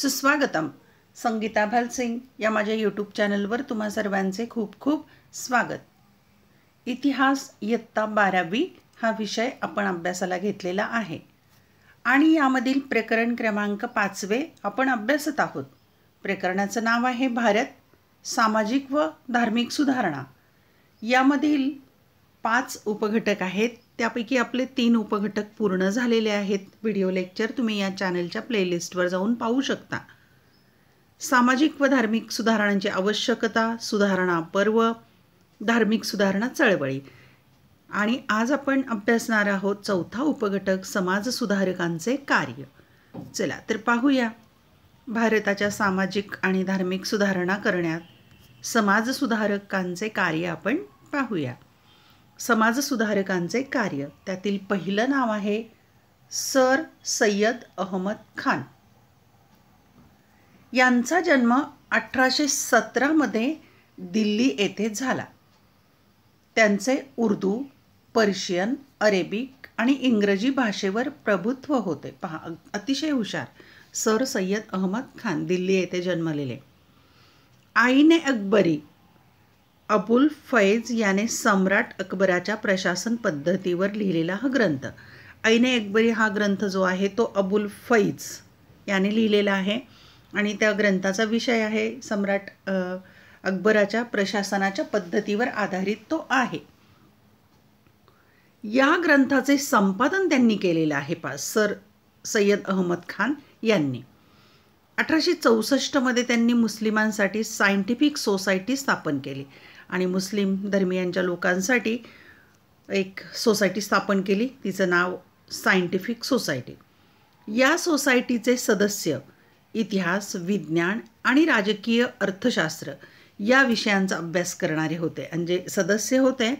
सुस्वागतम संगीता भालसिंग या माझ्या यूट्यूब चॅनलवर तुम्हा सर्वांचे खूप खूप स्वागत इतिहास इयत्ता बारावी हा विषय आपण अभ्यासाला घेतलेला आहे आणि यामधील प्रकरण क्रमांक पाचवे आपण अभ्यासत आहोत प्रकरणाचं नाव आहे भारत सामाजिक व धार्मिक सुधारणा यामधील पाच उपघटक आहेत त्यापैकी आपले तीन उपघटक पूर्ण झालेले आहेत व्हिडिओ लेक्चर तुम्ही या चॅनलच्या प्लेलिस्टवर जाऊन पाहू शकता सामाजिक व धार्मिक सुधारणांची आवश्यकता सुधारणा पर्व धार्मिक सुधारणा चळवळी आणि आज आपण अभ्यासणार आहोत चौथा उपघटक समाजसुधारकांचे कार्य चला तर पाहूया भारताच्या सामाजिक आणि धार्मिक सुधारणा करण्यात समाजसुधारकांचे कार्य आपण पाहूया समाजसुधारकांचे कार्य त्यातील पहिलं नाव आहे सर सय्यद अहमद खान यांचा जन्म अठराशे सतरामध्ये दिल्ली येथे झाला त्यांचे उर्दू पर्शियन अरेबिक आणि इंग्रजी भाषेवर प्रभुत्व होते पहा अतिशय हुशार सर सय्यद अहमद खान दिल्ली येथे जन्मलेले आईने अकबरी अबुल फैज याने सम्राट अकबराच्या प्रशासन पद्धतीवर लिहिलेला हा ग्रंथ ऐने अकबरी हा ग्रंथ जो आहे तो अबुल फैज याने लिहिलेला आहे आणि त्या ग्रंथाचा विषय आहे सम्राट अकबराच्या प्रशासनाच्या पद्धतीवर आधारित तो आहे या ग्रंथाचे संपादन त्यांनी केलेलं आहे पा सर सय्यद अहमद खान यांनी अठराशे चौसष्टमध्ये त्यांनी मुस्लिमांसाठी सायंटिफिक सोसायटी स्थापन केली आणि मुस्लिम धर्मियांच्या लोकांसाठी एक सोसायटी स्थापन केली तिचं नाव सायंटिफिक सोसायटी या सोसायटीचे सदस्य इतिहास विज्ञान आणि राजकीय अर्थशास्त्र या विषयांचा अभ्यास करणारे होते आणि जे सदस्य होते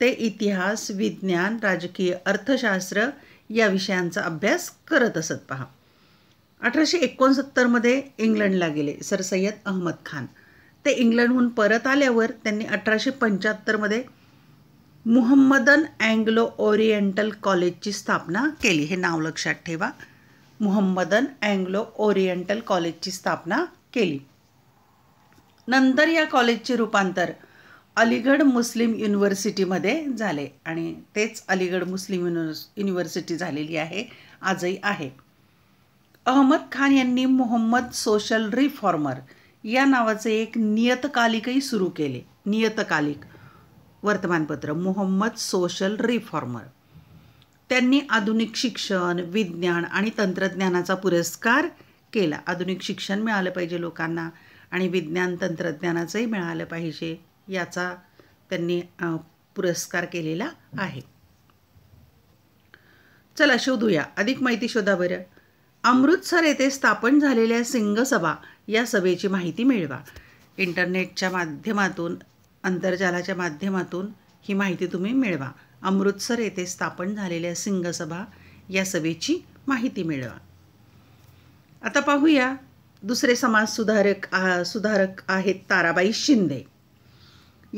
ते इतिहास विज्ञान राजकीय अर्थशास्त्र या विषयांचा अभ्यास करत असत पहा अठराशे एकोणसत्तरमध्ये इंग्लंडला गेले सर सय्यद अहमद खान ते इंग्लंडहून परत आल्यावर त्यांनी अठराशे पंच्याहत्तरमध्ये मुहम्मदन अँग्लो ओरिएंटल कॉलेजची स्थापना केली हे नाव लक्षात ठेवा मुहम्मदन अँग्लो ओरिएंटल कॉलेजची स्थापना केली नंतर या कॉलेजचे रूपांतर अलीगड मुस्लिम युनिव्हर्सिटीमध्ये झाले आणि तेच अलीगड मुस्लिम युनिव्हर्स युनिव्हर्सिटी झालेली आहे आजही आहे अहमद खान यांनी मोहम्मद सोशल रिफॉर्मर या नावाचे एक नियतकालिकही सुरू केले नियतकालिक वर्तमानपत्र मोहम्मद सोशल रिफॉर्मर त्यांनी आधुनिक शिक्षण विज्ञान आणि तंत्रज्ञानाचा पुरस्कार केला आधुनिक शिक्षण मिळालं पाहिजे लोकांना आणि विज्ञान तंत्रज्ञानाचंही मिळालं पाहिजे याचा त्यांनी पुरस्कार केलेला आहे चला शोधूया अधिक माहिती शोधा बरं अमृतसर येथे स्थापन झालेल्या सिंगसभा या सभेची माहिती मिळवा इंटरनेटच्या माध्यमातून आंतरजालाच्या माध्यमातून ही माहिती तुम्ही मिळवा अमृतसर येथे स्थापन झालेल्या सिंगसभा या सभेची माहिती मिळवा आता पाहूया दुसरे समाजसुधारक सुधारक आहेत ताराबाई शिंदे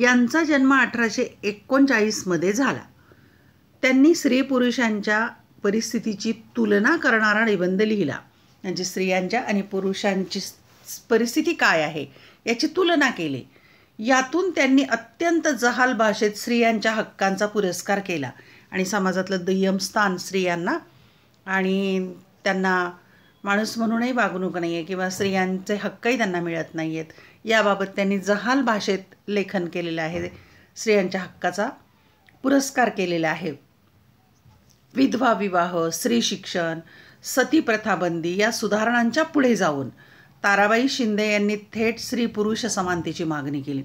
यांचा जन्म अठराशे एकोणचाळीसमध्ये झाला त्यांनी स्त्री पुरुषांच्या परिस्थितीची तुलना करणारा निबंध लिहिला म्हणजे स्त्रियांच्या आणि पुरुषांची परिस्थिती काय आहे याची तुलना केली यातून त्यांनी अत्यंत जहाल भाषेत स्त्रियांच्या हक्कांचा पुरस्कार केला आणि समाजातलं दय्यम स्थान स्त्रियांना आणि त्यांना माणूस म्हणूनही वागणूक नाही आहे किंवा स्त्रियांचे हक्कही त्यांना मिळत नाही आहेत याबाबत त्यांनी जहाल भाषेत लेखन केलेलं आहे स्त्रियांच्या हक्काचा पुरस्कार केलेला आहे विधवा विवाह स्त्री शिक्षण सती प्रथाबंदी या सुधारणांच्या पुढे जाऊन ताराबाई शिंदे यांनी थेट स्त्री पुरुष समानतेची मागणी केली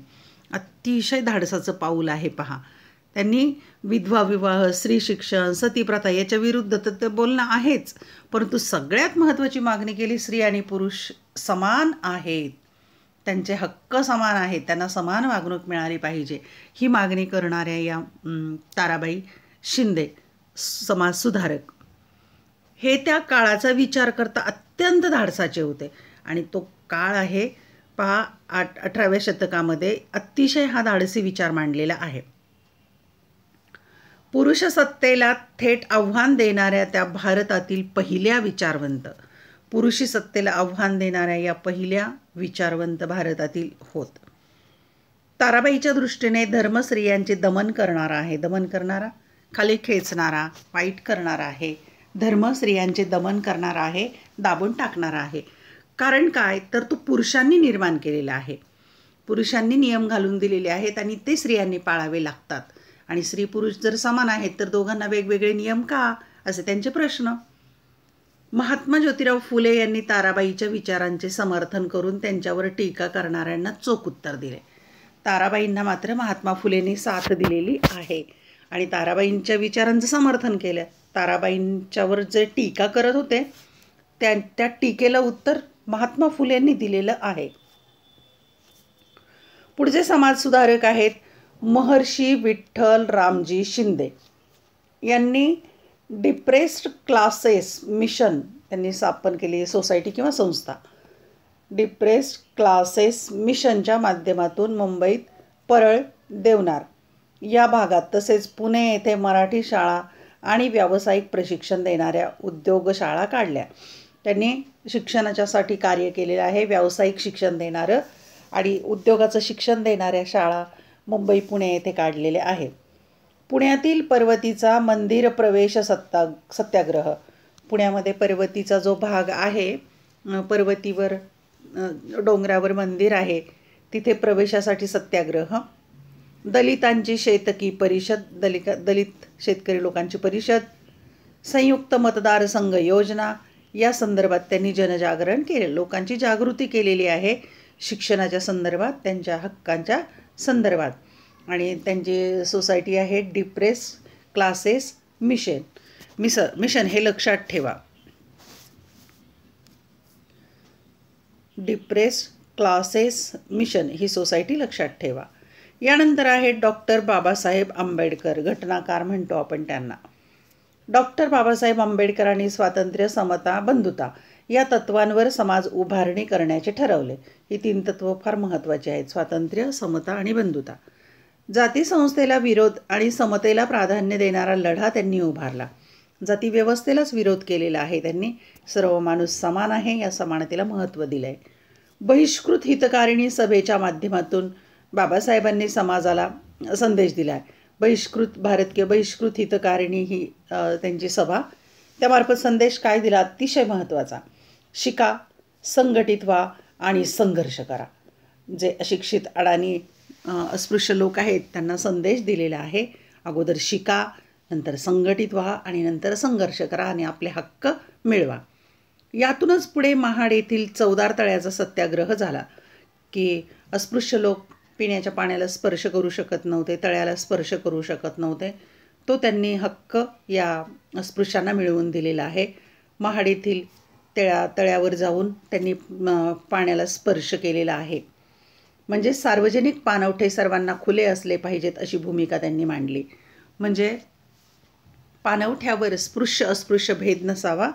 अतिशय धाडसाचं पाऊल आहे पहा त्यांनी विधवा विवाह स्त्री शिक्षण सतीप्रथा याच्या विरुद्ध तर ते बोलणं आहेच परंतु सगळ्यात महत्त्वाची मागणी केली स्त्री आणि पुरुष समान आहेत त्यांचे हक्क समान आहेत त्यांना समान वागणूक मिळाली पाहिजे ही मागणी करणाऱ्या या ताराबाई शिंदे समाजसुधारक हे त्या काळाचा विचार करता अत्यंत धाडसाचे होते आणि तो काळ आहे पहा आठ अठराव्या शतकामध्ये अतिशय हा धाडसी विचार मांडलेला आहे पुरुष सत्तेला थेट आव्हान देणाऱ्या त्या भारतातील पहिल्या विचारवंत पुरुषी सत्तेला आव्हान देणाऱ्या या पहिल्या विचारवंत भारतातील होत ताराबाईच्या दृष्टीने धर्म स्त्रियांचे दमन करणारा आहे दमन करणारा खाली खेचणारा वाईट करणारा आहे धर्म स्त्रियांचे दमन करणारा आहे दाबून टाकणारा आहे कारण काय तर तो पुरुषांनी निर्माण केलेला आहे पुरुषांनी नियम घालून दिलेले आहेत आणि ते स्त्रियांनी पाळावे लागतात आणि स्त्री पुरुष जर समान आहेत तर दोघांना वेगवेगळे नियम का असे त्यांचे प्रश्न महात्मा ज्योतिराव फुले यांनी ताराबाईच्या विचारांचे समर्थन करून त्यांच्यावर टीका करणाऱ्यांना चोख उत्तर दिले ताराबाईंना मात्र महात्मा फुलेने साथ दिलेली आहे आणि ताराबाईंच्या विचारांचं समर्थन केलं ताराबाईंच्यावर जे टीका करत होते त्या त्या टीकेला उत्तर महात्मा यांनी दिलेलं आहे पुढचे समाजसुधारक आहेत महर्षी विठ्ठल रामजी शिंदे यांनी डिप्रेस्ड क्लासेस मिशन त्यांनी स्थापन केली सोसायटी किंवा संस्था डिप्रेस्ड क्लासेस मिशनच्या माध्यमातून मुंबईत परळ देवणार या भागात तसेच पुणे येथे मराठी शाळा आणि व्यावसायिक प्रशिक्षण देणाऱ्या उद्योगशाळा काढल्या त्यांनी शिक्षणाच्यासाठी कार्य केलेलं आहे व्यावसायिक शिक्षण देणारं आणि उद्योगाचं शिक्षण देणाऱ्या शाळा मुंबई पुणे येथे काढलेले आहेत पुण्यातील पर्वतीचा मंदिर प्रवेश सत्ता सत्याग्रह पुण्यामध्ये पर्वतीचा जो भाग आहे पर्वतीवर डोंगरावर मंदिर आहे तिथे प्रवेशासाठी सत्याग्रह दलितांची शेतकी परिषद दलित दलित शेतकरी लोकांची परिषद संयुक्त मतदारसंघ योजना या संदर्भात त्यांनी जनजागरण केले लोकांची जागृती केलेली आहे शिक्षणाच्या संदर्भात त्यांच्या हक्कांच्या संदर्भात आणि त्यांची सोसायटी आहे depressed classes mission miss mission हे लक्षात ठेवा डिप्रेस क्लासेस मिशन ही सोसायटी लक्षात ठेवा यानंतर आहे डॉक्टर बाबासाहेब आंबेडकर घटनाकार म्हणतो आपण त्यांना डॉक्टर बाबासाहेब आंबेडकरांनी स्वातंत्र्य समता बंधुता या तत्वांवर समाज उभारणी करण्याचे ठरवले ही तीन तत्व फार महत्त्वाची आहेत स्वातंत्र्य समता आणि बंधुता जाती संस्थेला विरोध आणि समतेला प्राधान्य देणारा लढा त्यांनी उभारला जाती व्यवस्थेलाच विरोध केलेला आहे त्यांनी सर्व माणूस समान आहे या समानतेला महत्त्व दिलं आहे बहिष्कृत हितकारिणी सभेच्या माध्यमातून बाबासाहेबांनी समाजाला संदेश दिला आहे बहिष्कृत भारत किंवा बहिष्कृत हितकारिणी ही त्यांची सभा त्यामार्फत संदेश काय दिला अतिशय महत्त्वाचा शिका संघटित व्हा आणि संघर्ष करा जे अशिक्षित अडाणी अस्पृश्य लोक आहेत त्यांना संदेश दिलेला आहे अगोदर शिका नंतर संघटित व्हा आणि नंतर संघर्ष करा आणि आपले हक्क मिळवा यातूनच पुढे महाड येथील चौदार तळ्याचा सत्याग्रह झाला की अस्पृश्य लोक पिण्याच्या पाण्याला स्पर्श करू शकत नव्हते तळ्याला स्पर्श करू शकत नव्हते तो त्यांनी हक्क या अस्पृश्यांना मिळवून दिलेला आहे महाडीतील तळ्या तळ्यावर जाऊन त्यांनी पाण्याला स्पर्श केलेला आहे म्हणजे सार्वजनिक पाणवठे सर्वांना खुले असले पाहिजेत अशी भूमिका त्यांनी मांडली म्हणजे पाणवठ्यावर स्पृश्य अस्पृश्य भेद नसावा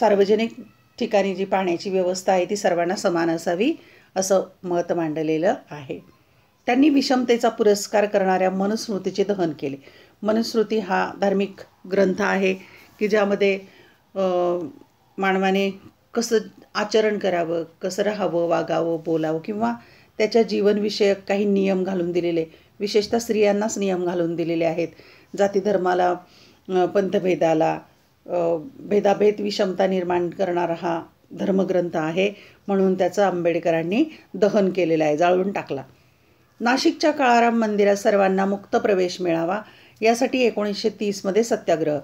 सार्वजनिक ठिकाणी जी पाण्याची व्यवस्था आहे ती सर्वांना समान असावी असं मत मांडलेलं आहे त्यांनी विषमतेचा पुरस्कार करणाऱ्या मनुस्मृतीचे दहन केले मनुस्मृती हा धार्मिक ग्रंथ आहे की ज्यामध्ये मानवाने कसं आचरण करावं कसं राहावं वागावं बोलावं किंवा त्याच्या जीवनविषयक काही नियम घालून दिलेले विशेषतः स्त्रियांनाच नियम घालून दिलेले आहेत जाती धर्माला पंथभेदाला भेदाभेद विषमता निर्माण करणारा हा धर्मग्रंथ आहे म्हणून त्याचं आंबेडकरांनी दहन केलेलं आहे जाळून टाकला नाशिकच्या काळाराम मंदिरात सर्वांना मुक्त प्रवेश मिळावा यासाठी एकोणीसशे तीसमध्ये सत्याग्रह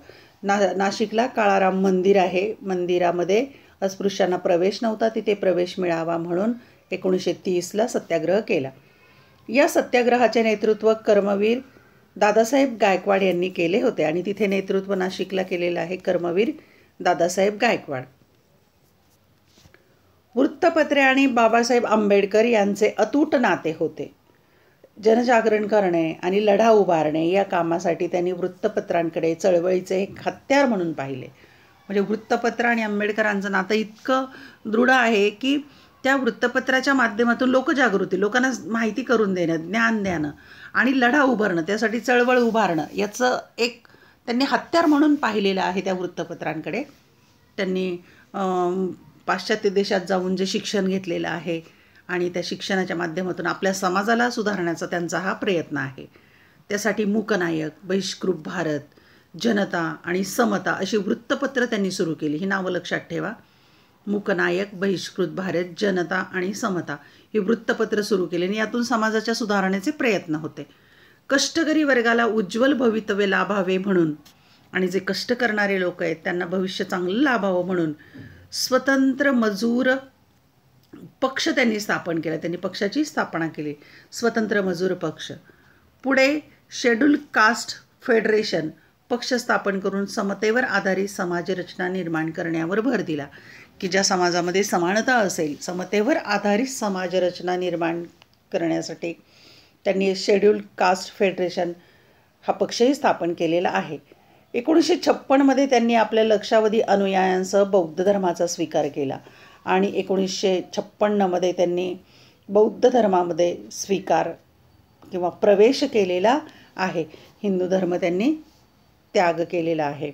ना नाशिकला काळाराम मंदिर आहे मंदिरामध्ये अस्पृश्यांना प्रवेश नव्हता तिथे प्रवेश मिळावा म्हणून एकोणीसशे तीसला सत्याग्रह केला या सत्याग्रहाचे नेतृत्व कर्मवीर दादासाहेब गायकवाड यांनी केले होते आणि तिथे नेतृत्व नाशिकला केलेलं आहे कर्मवीर दादासाहेब गायकवाड वृत्तपत्रे आणि बाबासाहेब आंबेडकर यांचे अतूट नाते होते जनजागरण करणे आणि लढा उभारणे या कामासाठी त्यांनी वृत्तपत्रांकडे चळवळीचे एक हत्यार म्हणून पाहिले म्हणजे वृत्तपत्र आणि आंबेडकरांचं नातं इतकं दृढ आहे की त्या वृत्तपत्राच्या माध्यमातून लोकजागृती लोकांना माहिती करून देणं ज्ञान देणं आणि लढा उभारणं त्यासाठी चळवळ उभारणं याचं एक त्यांनी हत्यार म्हणून पाहिलेलं आहे त्या वृत्तपत्रांकडे त्यांनी पाश्चात्य देशात जाऊन जे शिक्षण घेतलेलं आहे आणि त्या शिक्षणाच्या माध्यमातून आपल्या समाजाला सुधारण्याचा त्यांचा हा प्रयत्न आहे त्यासाठी मूकनायक बहिष्कृत भारत जनता आणि समता अशी वृत्तपत्र त्यांनी सुरू केली ही नावं लक्षात ठेवा मुकनायक बहिष्कृत भारत जनता आणि समता ही वृत्तपत्र सुरू केली आणि यातून समाजाच्या सुधारण्याचे प्रयत्न होते कष्टकरी वर्गाला उज्ज्वल भवितव्य लाभावे म्हणून आणि जे कष्ट करणारे लोक आहेत त्यांना भविष्य चांगलं लाभावं म्हणून स्वतंत्र मजूर पक्ष त्यांनी स्थापन केला त्यांनी पक्षाची स्थापना केली स्वतंत्र मजूर पक्ष पुढे शेड्यूल कास्ट फेडरेशन पक्ष स्थापन करून समतेवर आधारित समाजरचना निर्माण करण्यावर भर दिला की ज्या समाजामध्ये समानता असेल समतेवर आधारित समाजरचना निर्माण करण्यासाठी त्यांनी शेड्यूल कास्ट फेडरेशन हा पक्षही स्थापन केलेला आहे एकोणीसशे छप्पनमध्ये त्यांनी आपल्या लक्षावधी अनुयायांसह बौद्ध धर्माचा स्वीकार केला आणि एकोणीसशे छप्पन्नमध्ये त्यांनी बौद्ध धर्मामध्ये स्वीकार किंवा प्रवेश केलेला आहे हिंदू धर्म त्यांनी त्याग केलेला आहे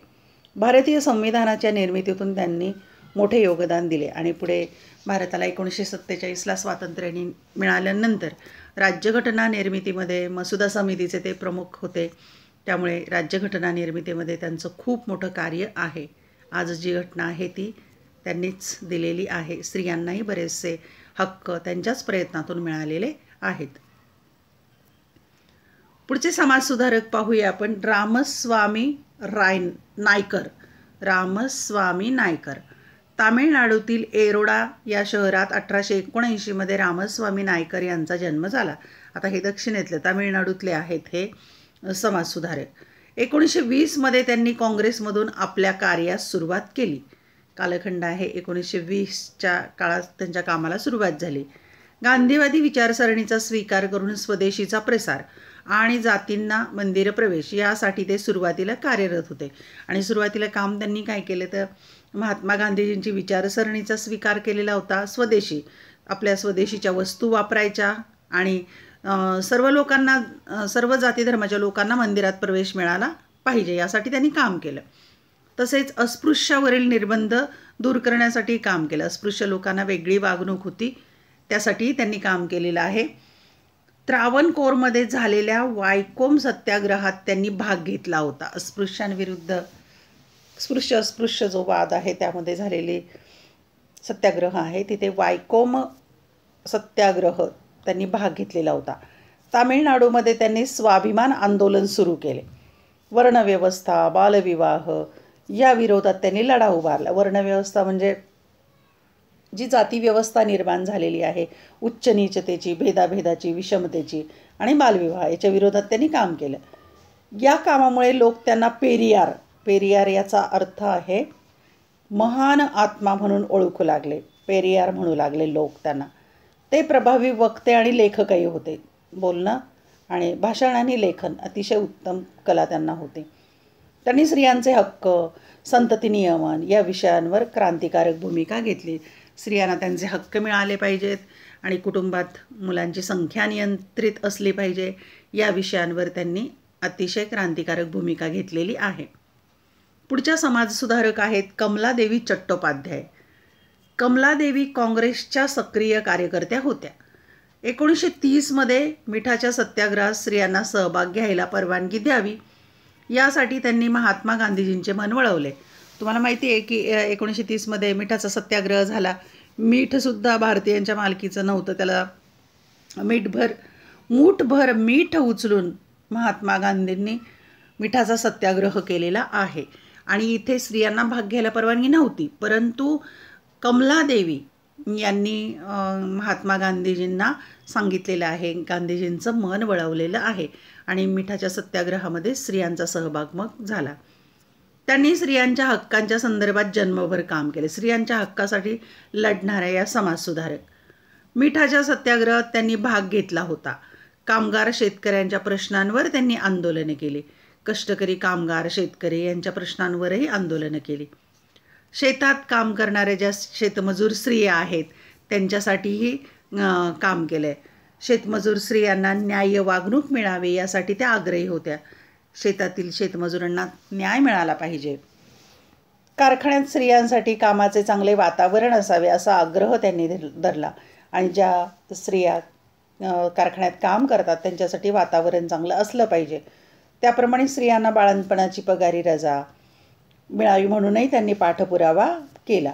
भारतीय संविधानाच्या निर्मितीतून त्यांनी मोठे योगदान दिले आणि पुढे भारताला एकोणीसशे सत्तेचाळीसला स्वातंत्र्य मिळाल्यानंतर राज्यघटना निर्मितीमध्ये मसुदा समितीचे ते प्रमुख होते त्यामुळे राज्यघटना निर्मितीमध्ये त्यांचं खूप मोठं कार्य आहे आज जी घटना आहे ती त्यांनीच दिलेली आहे स्त्रियांनाही बरेचसे हक्क त्यांच्याच प्रयत्नातून मिळालेले आहेत पुढचे समाजसुधारक पाहूया आपण रामस्वामी राय नायकर रामस्वामी नायकर तामिळनाडूतील एरोडा या शहरात अठराशे एकोणऐंशीमध्ये रामस्वामी नायकर यांचा जन्म झाला आता हे दक्षिणेतले तामिळनाडूतले आहेत हे समाजसुधारक एकोणीसशे वीसमध्ये त्यांनी काँग्रेसमधून आपल्या कार्यास सुरुवात केली कालखंड आहे एकोणीसशे वीसच्या काळात त्यांच्या कामाला सुरुवात झाली गांधीवादी विचारसरणीचा स्वीकार करून स्वदेशीचा प्रसार आणि जातींना मंदिर प्रवेश यासाठी ते सुरुवातीला कार्यरत होते आणि सुरुवातीला काम त्यांनी काय केलं तर महात्मा गांधीजींची विचारसरणीचा स्वीकार केलेला होता स्वदेशी आपल्या स्वदेशीच्या वस्तू वापरायच्या आणि सर्व लोकांना सर्व जाती धर्माच्या लोकांना मंदिरात प्रवेश मिळाला पाहिजे यासाठी त्यांनी काम केलं तसेच अस्पृश्यावरील निर्बंध दूर करण्यासाठी काम केलं अस्पृश्य लोकांना वेगळी वागणूक होती त्यासाठी त्यांनी काम केलेलं आहे कोरमध्ये झालेल्या वायकोम सत्याग्रहात त्यांनी भाग घेतला होता अस्पृश्यांविरुद्ध स्पृश्य अस्पृश्य जो वाद आहे त्यामध्ये झालेले सत्याग्रह आहे तिथे वायकोम सत्याग्रह त्यांनी भाग घेतलेला होता तामिळनाडूमध्ये त्यांनी स्वाभिमान आंदोलन सुरू केले वर्णव्यवस्था बालविवाह या विरोधात त्यांनी लढा उभारला वर्णव्यवस्था म्हणजे जी जाती व्यवस्था निर्माण झालेली आहे उच्च नीचतेची भेदाभेदाची विषमतेची आणि बालविवाह याच्या विरोधात त्यांनी काम केलं या कामामुळे लोक त्यांना पेरियार पेरियार याचा अर्थ आहे महान आत्मा म्हणून ओळखू लागले पेरियार म्हणू लागले लोक त्यांना ते प्रभावी वक्ते आणि लेखकही होते बोलणं आणि भाषण आणि लेखन अतिशय उत्तम कला त्यांना होते त्यांनी स्त्रियांचे हक्क संतती नियमन या विषयांवर क्रांतिकारक भूमिका घेतली स्त्रियांना त्यांचे हक्क मिळाले पाहिजेत आणि कुटुंबात मुलांची संख्या नियंत्रित असली पाहिजे या विषयांवर त्यांनी अतिशय क्रांतिकारक भूमिका घेतलेली आहे पुढच्या समाजसुधारक आहेत कमलादेवी चट्टोपाध्याय कमलादेवी काँग्रेसच्या सक्रिय कार्यकर्त्या होत्या एकोणीसशे तीसमध्ये मिठाच्या सत्याग्रहात स्त्रियांना सहभाग घ्यायला परवानगी द्यावी यासाठी त्यांनी महात्मा गांधीजींचे मन वळवले तुम्हाला माहिती आहे की एकोणीसशे तीसमध्ये मिठाचा सत्याग्रह झाला मीठसुद्धा भारतीयांच्या मालकीचं नव्हतं त्याला मीठभर मूठभर मीठ उचलून महात्मा गांधींनी मिठाचा सत्याग्रह केलेला आहे आणि इथे स्त्रियांना भाग घ्यायला परवानगी नव्हती परंतु कमलादेवी यांनी महात्मा गांधीजींना सांगितलेलं आहे गांधीजींचं मन वळवलेलं आहे आणि मिठाच्या सत्याग्रहामध्ये स्त्रियांचा सहभाग मग झाला त्यांनी स्त्रियांच्या हक्कांच्या संदर्भात जन्मभर काम केले स्त्रियांच्या हक्कासाठी लढणाऱ्या या समाजसुधारक मिठाच्या सत्याग्रहात त्यांनी भाग घेतला होता कामगार शेतकऱ्यांच्या प्रश्नांवर त्यांनी आंदोलनं केली कष्टकरी कामगार शेतकरी यांच्या प्रश्नांवरही आंदोलनं केली शेतात काम करणाऱ्या ज्या शेतमजूर स्त्रिया आहेत त्यांच्यासाठीही काम केलं आहे शेतमजूर स्त्रियांना न्याय्य वागणूक मिळावी यासाठी त्या आग्रही होत्या शेतातील शेतमजुरांना न्याय मिळाला पाहिजे कारखान्यात स्त्रियांसाठी कामाचे चांगले वातावरण असावे असा आग्रह त्यांनी धरला आणि ज्या स्त्रिया कारखान्यात काम करतात त्यांच्यासाठी वातावरण चांगलं असलं पाहिजे त्याप्रमाणे स्त्रियांना बाळंतपणाची पगारी रजा मिळावी म्हणूनही त्यांनी पाठपुरावा केला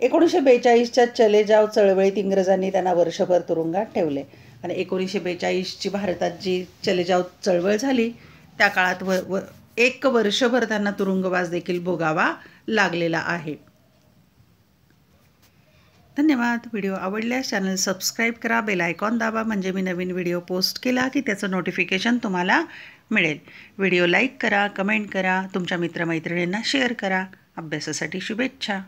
एकोणीसशे बेचाळीसच्या चले जाव चळवळीत इंग्रजांनी त्यांना वर्षभर तुरुंगात ठेवले आणि एकोणीसशे बेचाळीसची भारतात जी चले जाव चळवळ झाली त्या काळात व व एक वर्षभर त्यांना तुरुंगवास देखील भोगावा लागलेला आहे धन्यवाद व्हिडिओ आवडल्यास चॅनल सबस्क्राईब करा बेल आयकॉन दाबा म्हणजे मी नवीन व्हिडिओ पोस्ट केला की त्याचं नोटिफिकेशन तुम्हाला मिळेल व्हिडिओ लाईक करा कमेंट करा तुमच्या मित्रमैत्रिणींना शेअर करा अभ्यासासाठी शुभेच्छा